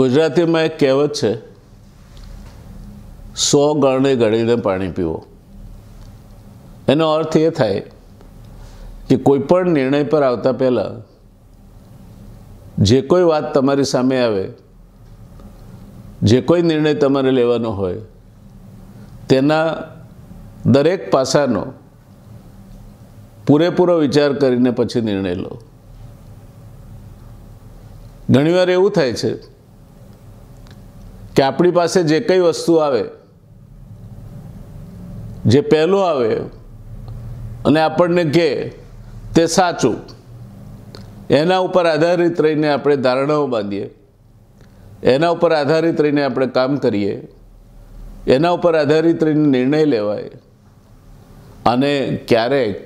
ગુજરાતીમાં એક કહેવત છે સો ગળને ગળીને પાણી પીવો એનો અર્થ એ થાય કે કોઈ પણ નિર્ણય પર આવતા પહેલાં જે કોઈ વાત તમારી સામે આવે જે કોઈ નિર્ણય તમારે લેવાનો હોય તેના દરેક પાસાનો પૂરેપૂરો વિચાર કરીને પછી નિર્ણય લો ઘણીવાર એવું થાય છે કે આપણી પાસે જે કંઈ વસ્તુ આવે જે પહેલો આવે અને આપણને કે તે સાચું એના ઉપર આધારિત રહીને આપણે ધારણાઓ બાંધીએ એના ઉપર આધારિત રહીને આપણે કામ કરીએ એના ઉપર આધારિત રહીને નિર્ણય લેવાય અને ક્યારેક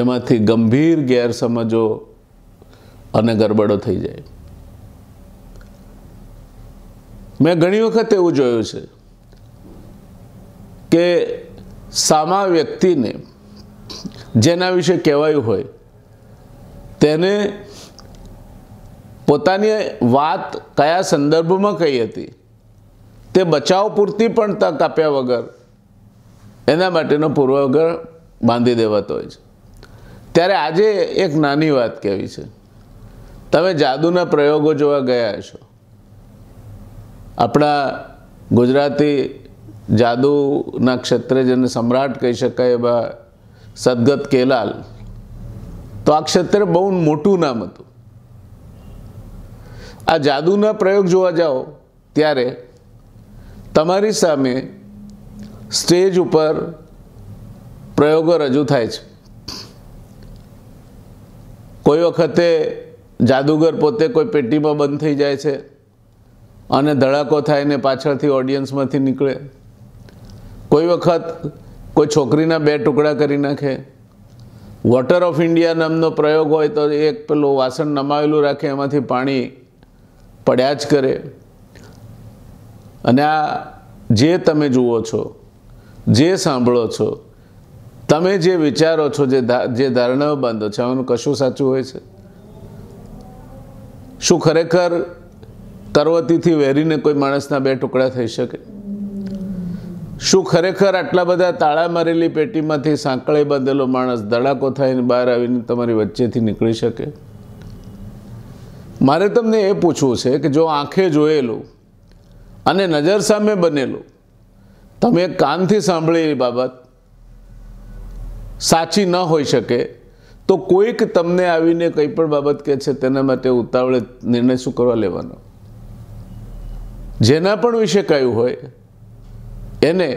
એમાંથી ગંભીર ગેરસમજો અને ગરબડો થઈ જાય મેં ઘણી વખત એવું જોયું છે કે સામા વ્યક્તિને જેના વિશે કહેવાયું હોય તેને પોતાની વાત કયા સંદર્ભમાં કહી હતી તે બચાવ પૂરતી પણ તક આપ્યા વગર એના માટેનો પૂર્વાગ્રહ બાંધી દેવાતો હોય છે ત્યારે આજે એક નાની વાત કહેવી છે તમે જાદુના પ્રયોગો જોવા ગયા છો આપણા ગુજરાતી જાદુના ક્ષેત્રે જેને સમ્રાટ કહી શકાય એવા સદગત કેલાલ તો આ ક્ષેત્રે બહુ મોટું નામ હતું આ જાદુના પ્રયોગ જોવા જાઓ ત્યારે તમારી સામે સ્ટેજ ઉપર પ્રયોગો રજૂ થાય છે કોઈ વખતે જાદુગર પોતે કોઈ પેટીમાં બંધ થઈ જાય છે અને ધડાકો થાય ને પાછળથી ઓડિયન્સમાંથી નીકળે કોઈ વખત કોઈ છોકરીના બે ટુકડા કરી નાખે વોટર ઓફ ઇન્ડિયા નામનો પ્રયોગ હોય તો એક પેલું વાસણ નમાવેલું રાખે એમાંથી પાણી પડ્યા જ કરે અને આ જે તમે જુઓ છો જે સાંભળો છો તમે જે વિચારો છો જે જે ધારણાઓ બાંધો છો એનું કશું સાચું હોય છે શું ખરેખર તરવતીથી વેરીને કોઈ માણસના બે ટુકડા થઈ શકે શું ખરેખર આટલા બધા તાળા મારેલી પેટીમાંથી સાંકળે બાંધેલો માણસ ધડાકો થઈને બહાર આવીને તમારી વચ્ચેથી નીકળી શકે મારે તમને એ પૂછવું છે કે જો આંખે જોયેલું અને નજર સામે બનેલું તમે કાનથી સાંભળેલી બાબત સાચી ન હોઈ શકે તો કોઈક તમને આવીને કંઈ પણ બાબત કહે છે તેના માટે ઉતાવળે નિર્ણય શું કરવા લેવાનો જેના પણ વિશે કહ્યું હોય એને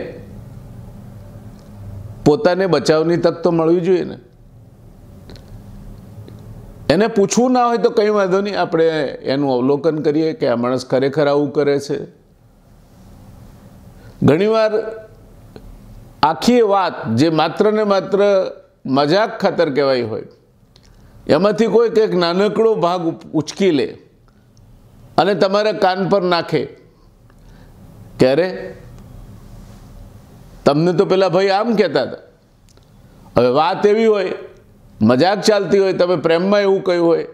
પોતાને બચાવની તક તો મળવી જોઈએ ને એને પૂછવું ના હોય તો કંઈ વાંધો નહીં આપણે એનું અવલોકન કરીએ કે આ માણસ ખરેખર આવું કરે છે ઘણીવાર આખી વાત જે માત્ર ને માત્ર મજાક ખાતર કહેવાય હોય એમાંથી કોઈક એક નાનકડો ભાગ ઉચકી લે અને તમારા કાન પર નાખે ક્યારે તમને તો પેલા ભાઈ આમ કહેતા હતા હવે વાત એવી હોય મજાક ચાલતી હોય તમે પ્રેમમાં એવું કહ્યું હોય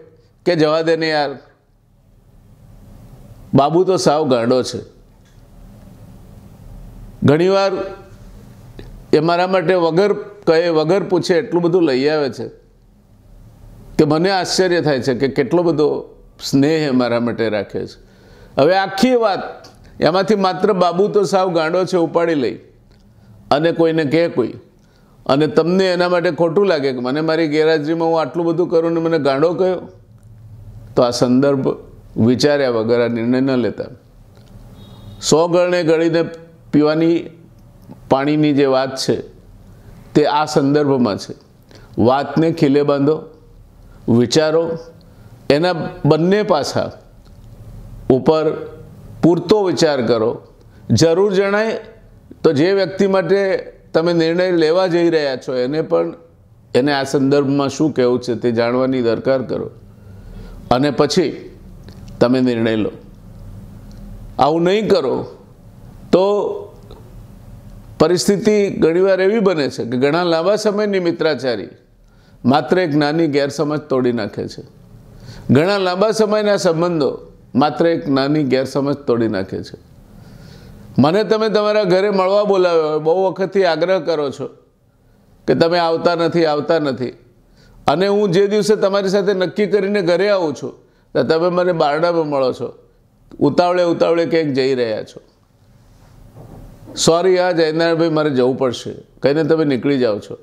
કે જવા દે ને યાર બાબુ તો સાવ ગાંડો છે ઘણીવાર એ મારા માટે વગર કહે વગર પૂછે એટલું બધું લઈ આવે છે કે મને આશ્ચર્ય થાય છે કે કેટલો બધો સ્નેહ એ મારા માટે રાખે છે હવે આખી વાત એમાંથી માત્ર બાબુ તો સાવ ગાંડો છે ઉપાડી લઈ અને કોઈને કહે કોઈ અને તમને એના માટે ખોટું લાગે કે મને મારી ગેરહાજરીમાં હું આટલું બધું કરું ને મને ગાંડો કયો તો આ સંદર્ભ વિચાર્યા વગર આ નિર્ણય ન લેતા સો ગળને ગળીને પીવાની પાણીની જે વાત છે તે આ સંદર્ભમાં છે વાતને ખીલે બાંધો વિચારો એના બંને પાસા ઉપર પૂરતો વિચાર કરો જરૂર જણાય તો જે વ્યક્તિ માટે તમે નિર્ણય લેવા જઈ રહ્યા છો એને પણ એને આ સંદર્ભમાં શું કહેવું છે તે જાણવાની દરકાર કરો અને પછી તમે નિર્ણય લો આવું નહીં કરો તો પરિસ્થિતિ ઘણીવાર એવી બને છે કે ઘણા લાંબા સમયની મિત્રાચારી માત્ર એક નાની ગેરસમજ તોડી નાખે છે ઘણા લાંબા સમયના સંબંધો માત્ર એક નાની ગેરસમજ તોડી નાખે છે મને તમે તમારા ઘરે મળવા બોલાવ્યો હોય બહુ વખતથી આગ્રહ કરો છો કે તમે આવતા નથી આવતા નથી અને હું જે દિવસે તમારી સાથે નક્કી કરીને ઘરે આવું છું તો તમે મને બારડામાં મળો છો ઉતાવળે ઉતાવળે ક્યાંક જઈ રહ્યા છો સોરી આ જયનારાયણભાઈ મારે જવું પડશે કહીને તમે નીકળી જાઓ છો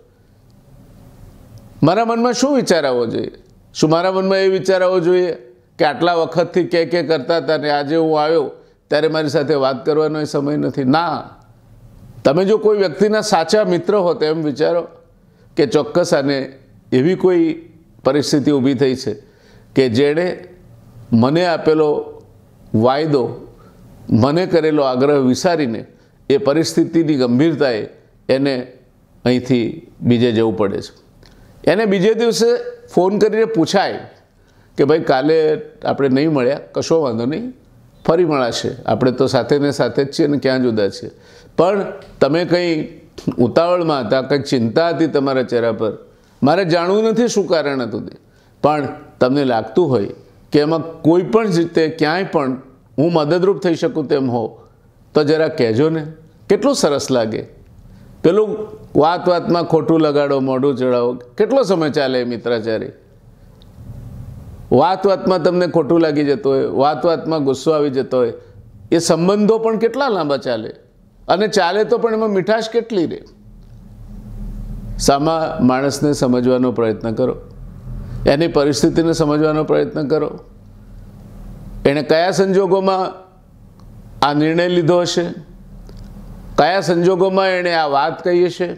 મારા મનમાં શું વિચાર આવવો જોઈએ શું મારા મનમાં એ વિચાર આવવો જોઈએ કે આટલા વખતથી કે કે કરતા હતા અને આજે હું આવ્યો ત્યારે મારી સાથે વાત કરવાનો એ સમય નથી ના તમે જો કોઈ વ્યક્તિના સાચા મિત્ર હો તો એમ વિચારો કે ચોક્કસ આને એવી કોઈ પરિસ્થિતિ ઊભી થઈ છે કે જેણે મને આપેલો વાયદો મને કરેલો આગ્રહ વિસારીને એ પરિસ્થિતિની ગંભીરતાએ એને અહીંથી બીજે જવું પડે છે એને બીજે દિવસે ફોન કરીને પૂછાય કે ભાઈ કાલે આપણે નહીં મળ્યા કશો વાંધો નહીં ફરી મળાશે આપણે તો સાથે ને સાથે જ છીએ અને ક્યાં જુદા છીએ પણ તમે કંઈ ઉતાવળમાં હતા કંઈક ચિંતા હતી તમારા ચહેરા પર મારે જાણવું નથી શું કારણ હતું તે પણ તમને લાગતું હોય કે એમાં કોઈ પણ રીતે ક્યાંય પણ હું મદદરૂપ થઈ શકું તેમ હો તો જરા કહેજો ને કેટલું સરસ લાગે પેલું વાત વાતમાં ખોટું લગાડો મોઢું ચડાવો કેટલો સમય ચાલે મિત્રાચારી વાત વાતમાં તમને ખોટું લાગી જતો હોય વાત વાતમાં ગુસ્સો આવી જતો હોય એ સંબંધો પણ કેટલા લાંબા ચાલે અને ચાલે તો પણ એમાં મીઠાશ કેટલી રહે સામા માણસને સમજવાનો પ્રયત્ન કરો એની પરિસ્થિતિને સમજવાનો પ્રયત્ન કરો એણે કયા સંજોગોમાં આ નિર્ણય લીધો હશે કયા સંજોગોમાં એણે આ વાત કહીએ છે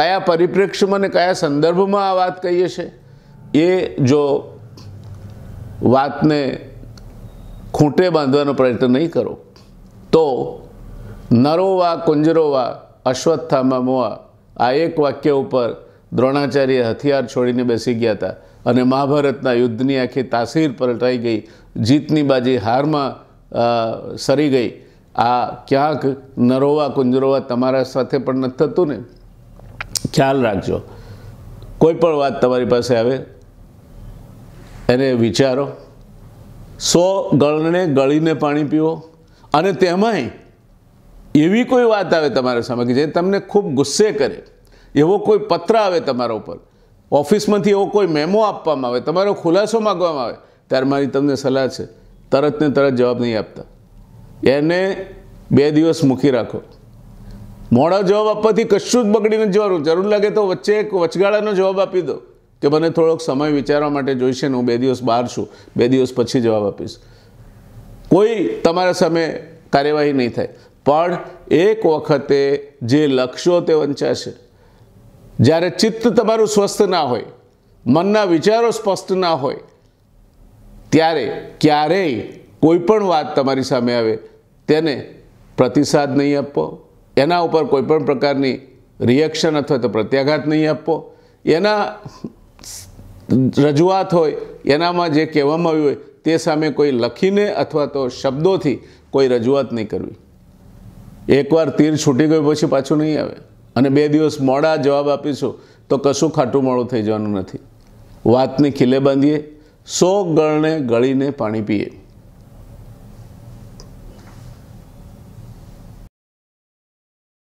કયા પરિપ્રેક્ષ્યમાં અને કયા સંદર્ભમાં આ વાત કહીએ છે એ જો વાતને ખૂંટે બાંધવાનો પ્રયત્ન નહીં કરો તો નરોવા કુંજરોવા અશ્વત્થામા મોઆ આ એક વાક્ય ઉપર દ્રોણાચાર્ય હથિયાર છોડીને બેસી ગયા હતા અને મહાભારતના યુદ્ધની આખી તાસીર પલટાઈ ગઈ જીતની બાજી હારમાં સરી ગઈ આ ક્યાંક નરોવા કુંજરોવા તમારા સાથે પણ નથી થતું ને ખ્યાલ રાખજો કોઈ પણ વાત તમારી પાસે આવે એને વિચારો સો ગળને ગળીને પાણી પીવો અને તેમાંય એવી કોઈ વાત આવે તમારા સામે કે જે તમને ખૂબ ગુસ્સે કરે એવો કોઈ પત્ર આવે તમારા ઉપર ઓફિસમાંથી એવો કોઈ મેમો આપવામાં આવે તમારો ખુલાસો માગવામાં આવે ત્યારે મારી તમને સલાહ છે તરત ને તરત જવાબ નહીં આપતા એને બે દિવસ મૂકી રાખો મોડા જવાબ આપવાથી કશું જ બગડીને જવાનું જરૂર લાગે તો વચ્ચે એક વચગાળાનો જવાબ આપી દો કે મને થોડોક સમય વિચારવા માટે જોઈશે ને હું બે દિવસ બહાર છું બે દિવસ પછી જવાબ આપીશ કોઈ તમારા સામે કાર્યવાહી નહીં થાય પણ એક વખતે જે લક્ષ્યો તે વંચાશે જ્યારે ચિત્ત તમારું સ્વસ્થ ના હોય મનના વિચારો સ્પષ્ટ ના હોય ત્યારે ક્યારેય કોઈ પણ વાત તમારી સામે આવે તેને પ્રતિસાદ નહીં આપવો એના ઉપર કોઈપણ પ્રકારની રિએક્શન અથવા તો પ્રત્યાઘાત નહીં આપવો એના રજૂઆત હોય એનામાં જે કહેવામાં આવ્યું હોય તે સામે કોઈ લખીને અથવા તો શબ્દોથી કોઈ રજૂઆત નહીં કરવી એકવાર તીર છૂટી ગયો પછી પાછું નહીં આવે અને બે દિવસ મોડા જવાબ આપીશું તો કશું ખાટું મોડું થઈ જવાનું નથી વાતને ખીલે બાંધીએ સો ગળને ગળીને પાણી પીએ